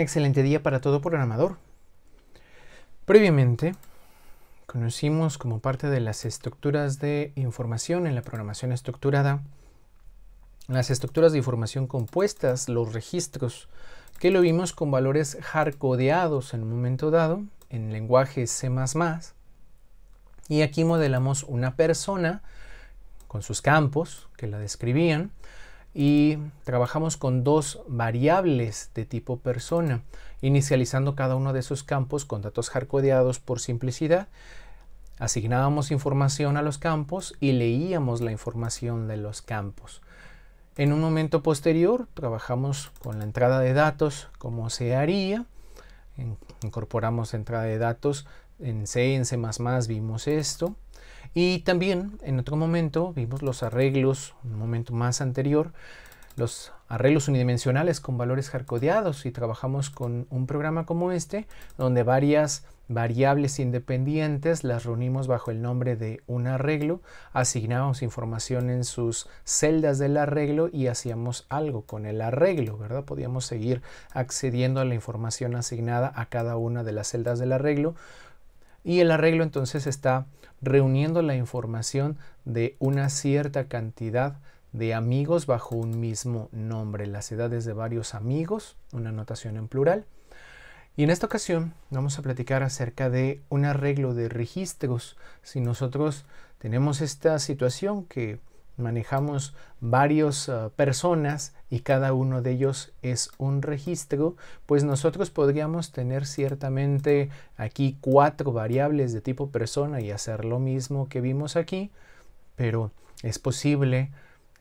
Excelente día para todo programador. Previamente, conocimos como parte de las estructuras de información en la programación estructurada, las estructuras de información compuestas, los registros, que lo vimos con valores hardcodeados en un momento dado, en lenguaje C++, y aquí modelamos una persona con sus campos que la describían, y trabajamos con dos variables de tipo persona, inicializando cada uno de esos campos con datos hardcodeados por simplicidad. Asignábamos información a los campos y leíamos la información de los campos. En un momento posterior trabajamos con la entrada de datos como se haría. Incorporamos entrada de datos en C, en C++ vimos esto. Y también en otro momento vimos los arreglos, un momento más anterior, los arreglos unidimensionales con valores jarcodeados y trabajamos con un programa como este donde varias variables independientes las reunimos bajo el nombre de un arreglo, asignábamos información en sus celdas del arreglo y hacíamos algo con el arreglo, ¿verdad? Podíamos seguir accediendo a la información asignada a cada una de las celdas del arreglo y el arreglo entonces está reuniendo la información de una cierta cantidad de amigos bajo un mismo nombre, las edades de varios amigos, una notación en plural. Y en esta ocasión vamos a platicar acerca de un arreglo de registros. Si nosotros tenemos esta situación que manejamos varias eh, personas y cada uno de ellos es un registro, pues nosotros podríamos tener ciertamente aquí cuatro variables de tipo persona y hacer lo mismo que vimos aquí, pero es posible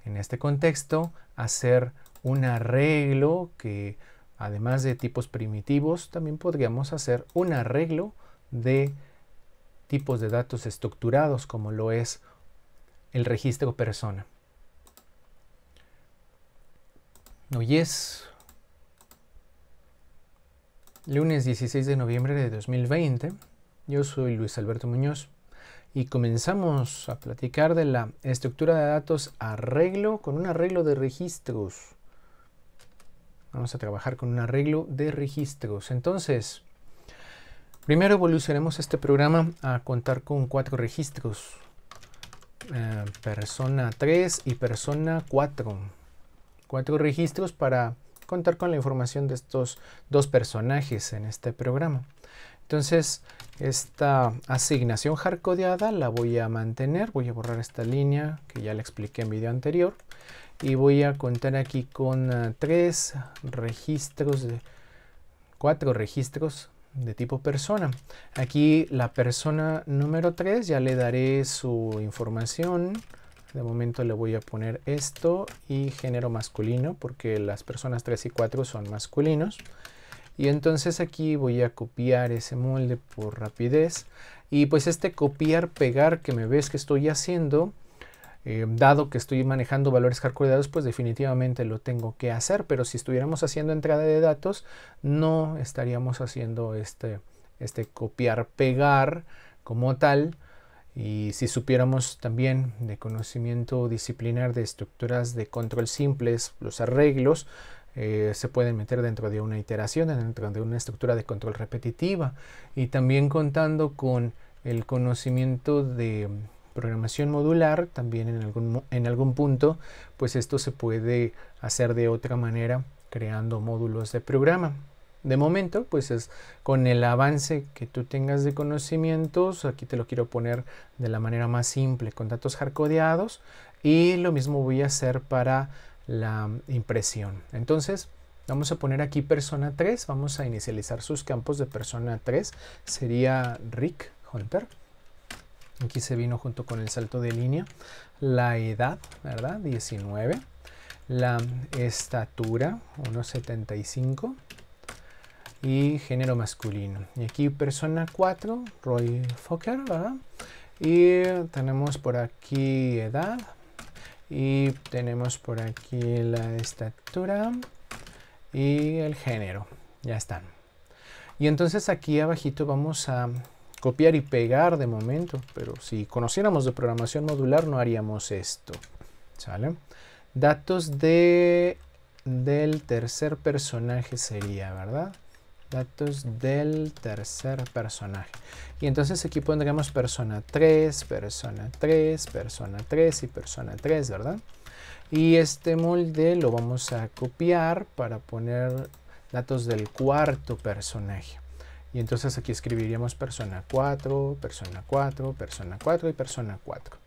en este contexto hacer un arreglo que además de tipos primitivos, también podríamos hacer un arreglo de tipos de datos estructurados como lo es el registro persona. Hoy es... lunes 16 de noviembre de 2020. Yo soy Luis Alberto Muñoz y comenzamos a platicar de la estructura de datos arreglo con un arreglo de registros. Vamos a trabajar con un arreglo de registros. Entonces, primero evolucionaremos este programa a contar con cuatro registros. Eh, persona 3 y persona 4. Cuatro registros para contar con la información de estos dos personajes en este programa. Entonces, esta asignación hardcodeada la voy a mantener. Voy a borrar esta línea que ya le expliqué en video anterior. Y voy a contar aquí con eh, tres registros, de, cuatro registros de tipo persona. Aquí la persona número 3 ya le daré su información. De momento le voy a poner esto y género masculino porque las personas 3 y 4 son masculinos. Y entonces aquí voy a copiar ese molde por rapidez. Y pues este copiar, pegar que me ves que estoy haciendo eh, dado que estoy manejando valores calculados, pues definitivamente lo tengo que hacer, pero si estuviéramos haciendo entrada de datos, no estaríamos haciendo este, este copiar, pegar como tal. Y si supiéramos también de conocimiento disciplinar de estructuras de control simples, los arreglos, eh, se pueden meter dentro de una iteración, dentro de una estructura de control repetitiva. Y también contando con el conocimiento de programación modular, también en algún, en algún punto, pues esto se puede hacer de otra manera creando módulos de programa. De momento, pues es con el avance que tú tengas de conocimientos, aquí te lo quiero poner de la manera más simple, con datos hardcodeados y lo mismo voy a hacer para la impresión. Entonces, Vamos a poner aquí persona 3, vamos a inicializar sus campos de persona 3, sería Rick Hunter. Aquí se vino junto con el salto de línea. La edad, ¿verdad? 19. La estatura, 1,75. Y género masculino. Y aquí persona 4, Roy Fokker, ¿verdad? Y tenemos por aquí edad. Y tenemos por aquí la estatura y el género. Ya están. Y entonces aquí abajito vamos a copiar y pegar de momento, pero si conociéramos de programación modular no haríamos esto. ¿Sale? Datos de, del tercer personaje sería, ¿verdad? Datos del tercer personaje. Y entonces aquí pondremos persona 3, persona 3, persona 3 y persona 3, ¿verdad? Y este molde lo vamos a copiar para poner datos del cuarto personaje. Y entonces aquí escribiríamos persona 4, persona 4, persona 4 y persona 4.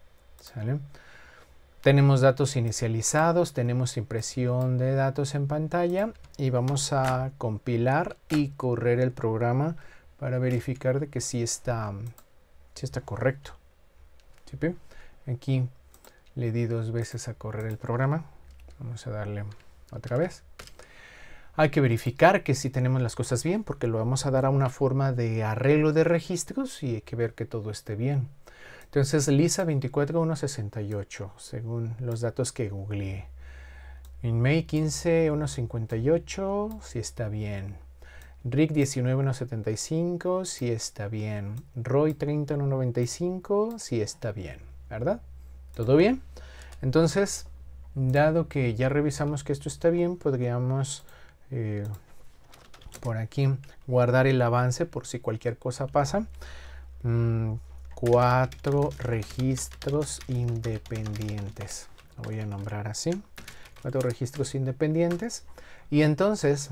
Tenemos datos inicializados, tenemos impresión de datos en pantalla y vamos a compilar y correr el programa para verificar de que sí está, sí está correcto. Aquí le di dos veces a correr el programa. Vamos a darle otra vez. Hay que verificar que si tenemos las cosas bien porque lo vamos a dar a una forma de arreglo de registros y hay que ver que todo esté bien. Entonces Lisa 24168 según los datos que googleé. En May 15158 si está bien. Rick 19175 si está bien. Roy 30195 si está bien, ¿verdad? ¿Todo bien? Entonces, dado que ya revisamos que esto está bien, podríamos eh, por aquí guardar el avance por si cualquier cosa pasa. Mm, cuatro registros independientes. Lo voy a nombrar así. Cuatro registros independientes. Y entonces,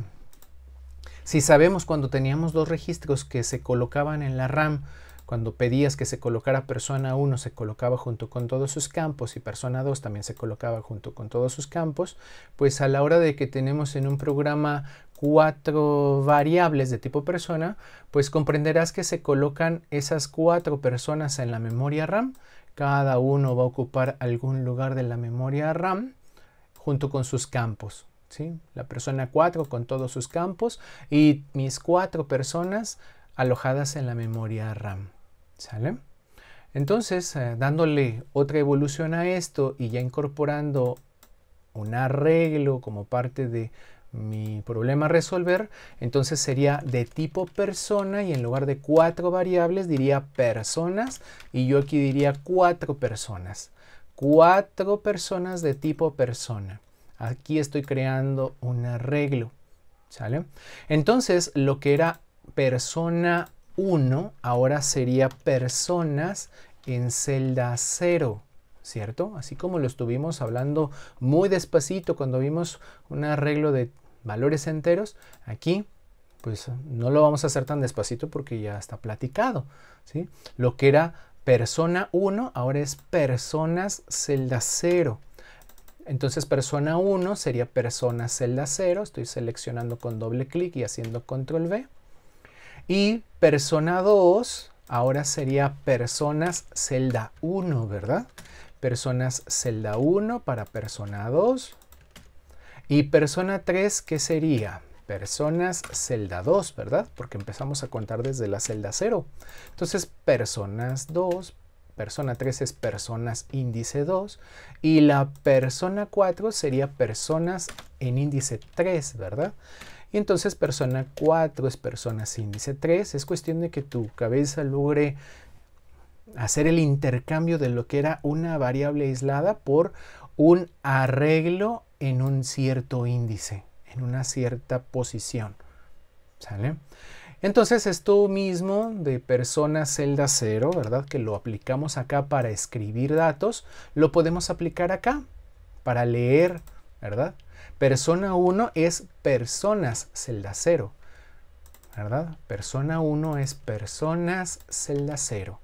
si sabemos cuando teníamos dos registros que se colocaban en la RAM, cuando pedías que se colocara persona 1, se colocaba junto con todos sus campos y persona 2 también se colocaba junto con todos sus campos, pues a la hora de que tenemos en un programa cuatro variables de tipo persona, pues comprenderás que se colocan esas cuatro personas en la memoria RAM. Cada uno va a ocupar algún lugar de la memoria RAM junto con sus campos. ¿sí? La persona 4 con todos sus campos y mis cuatro personas alojadas en la memoria RAM. ¿Sale? Entonces, eh, dándole otra evolución a esto y ya incorporando un arreglo como parte de mi problema a resolver, entonces sería de tipo persona y en lugar de cuatro variables diría personas y yo aquí diría cuatro personas. Cuatro personas de tipo persona. Aquí estoy creando un arreglo, ¿sale? Entonces, lo que era persona 1 ahora sería personas en celda 0. ¿Cierto? Así como lo estuvimos hablando muy despacito cuando vimos un arreglo de valores enteros, aquí pues no lo vamos a hacer tan despacito porque ya está platicado. ¿sí? Lo que era persona 1 ahora es personas celda 0. Entonces persona 1 sería Personas celda 0. Estoy seleccionando con doble clic y haciendo control V. Y persona 2, ahora sería personas celda 1, ¿verdad? Personas celda 1 para persona 2. Y persona 3, ¿qué sería? Personas celda 2, ¿verdad? Porque empezamos a contar desde la celda 0. Entonces, personas 2, persona 3 es personas índice 2 y la persona 4 sería personas en índice 3, ¿verdad? Y entonces persona 4 es persona índice 3. Es cuestión de que tu cabeza logre hacer el intercambio de lo que era una variable aislada por un arreglo en un cierto índice, en una cierta posición. ¿Sale? Entonces esto mismo de persona celda 0, ¿verdad? Que lo aplicamos acá para escribir datos, lo podemos aplicar acá para leer, ¿verdad? Persona 1 es personas celda 0. ¿Verdad? Persona 1 es personas celda 0.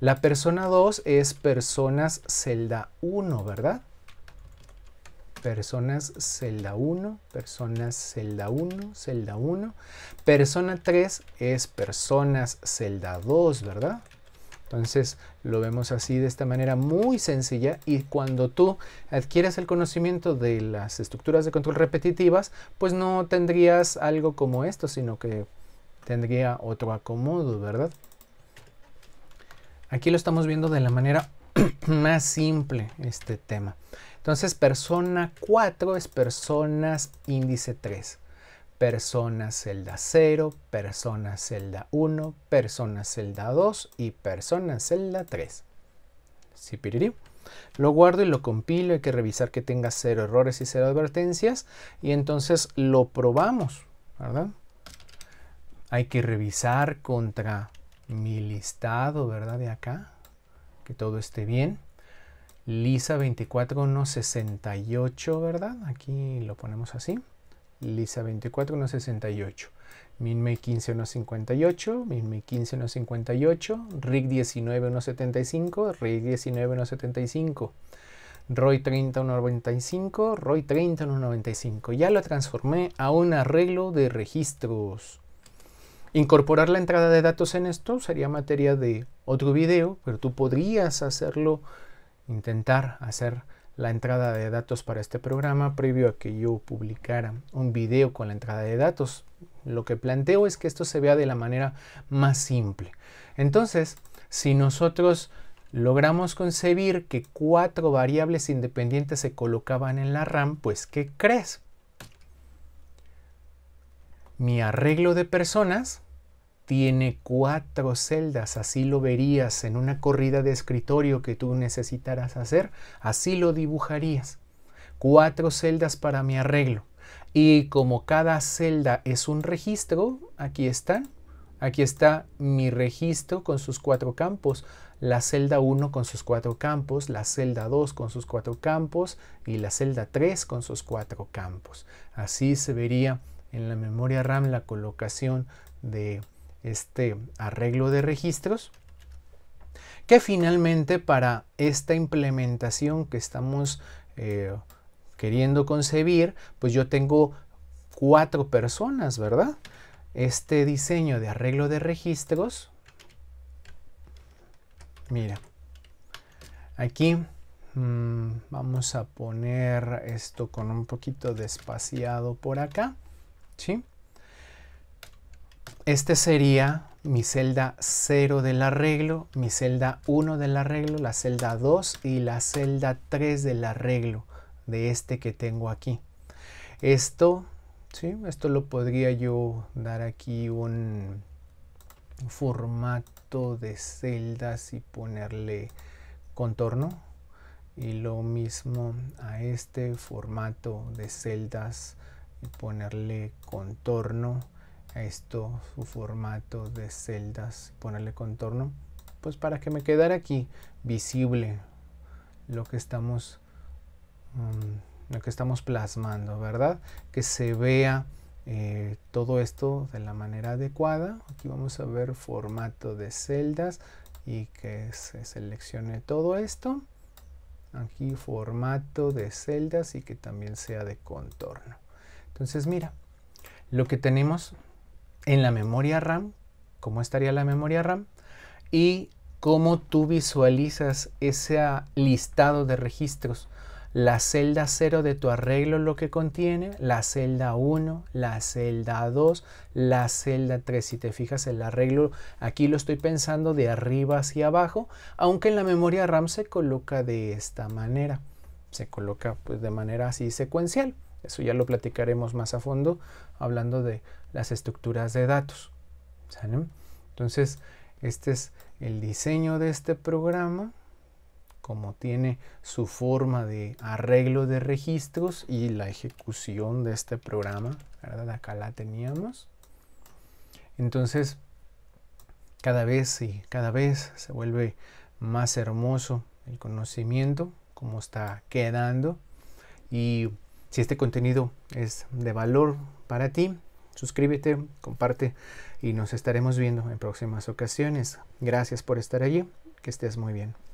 La persona 2 es personas celda 1, ¿verdad? Personas celda 1, personas celda 1, celda 1. Persona 3 es personas celda 2, ¿verdad? Entonces lo vemos así de esta manera muy sencilla y cuando tú adquieres el conocimiento de las estructuras de control repetitivas, pues no tendrías algo como esto, sino que tendría otro acomodo, ¿verdad? Aquí lo estamos viendo de la manera más simple este tema. Entonces persona 4 es personas índice 3. Persona Celda 0, Persona Celda 1, Persona Celda 2 y Persona Celda 3. Sí, Lo guardo y lo compilo, hay que revisar que tenga cero errores y cero advertencias y entonces lo probamos, ¿verdad? Hay que revisar contra mi listado, ¿verdad? De acá, que todo esté bien. Lisa 24168, ¿verdad? Aquí lo ponemos así. Lisa 24168, 15, 15158, 15 15158, Rick 19175, RIG 19175. Roy ROI Roy 195. Ya lo transformé a un arreglo de registros. Incorporar la entrada de datos en esto sería materia de otro video, pero tú podrías hacerlo, intentar hacer la entrada de datos para este programa previo a que yo publicara un video con la entrada de datos. Lo que planteo es que esto se vea de la manera más simple. Entonces, si nosotros logramos concebir que cuatro variables independientes se colocaban en la RAM, pues ¿qué crees? Mi arreglo de personas tiene cuatro celdas, así lo verías en una corrida de escritorio que tú necesitaras hacer, así lo dibujarías. Cuatro celdas para mi arreglo. Y como cada celda es un registro, aquí están. Aquí está mi registro con sus cuatro campos, la celda 1 con sus cuatro campos, la celda 2 con sus cuatro campos y la celda 3 con sus cuatro campos. Así se vería en la memoria RAM la colocación de este arreglo de registros que finalmente para esta implementación que estamos eh, queriendo concebir, pues yo tengo cuatro personas, ¿verdad? Este diseño de arreglo de registros, mira, aquí mm, vamos a poner esto con un poquito despaciado por acá, ¿sí? Este sería mi celda 0 del arreglo, mi celda 1 del arreglo, la celda 2 y la celda 3 del arreglo de este que tengo aquí. Esto, ¿sí? Esto lo podría yo dar aquí un formato de celdas y ponerle contorno. Y lo mismo a este formato de celdas y ponerle contorno esto su formato de celdas, ponerle contorno, pues para que me quedara aquí visible lo que estamos mm, lo que estamos plasmando, ¿verdad? Que se vea eh, todo esto de la manera adecuada. Aquí vamos a ver formato de celdas y que se seleccione todo esto. Aquí formato de celdas y que también sea de contorno. Entonces mira, lo que tenemos en la memoria RAM, cómo estaría la memoria RAM y cómo tú visualizas ese ah, listado de registros. La celda 0 de tu arreglo lo que contiene, la celda 1, la celda 2, la celda 3. Si te fijas el arreglo, aquí lo estoy pensando de arriba hacia abajo, aunque en la memoria RAM se coloca de esta manera. Se coloca pues, de manera así secuencial. Eso ya lo platicaremos más a fondo hablando de las estructuras de datos. Entonces, este es el diseño de este programa, como tiene su forma de arreglo de registros y la ejecución de este programa, Acá la teníamos. Entonces, cada vez y cada vez se vuelve más hermoso el conocimiento, cómo está quedando. Y si este contenido es de valor para ti, suscríbete, comparte y nos estaremos viendo en próximas ocasiones. Gracias por estar allí, que estés muy bien.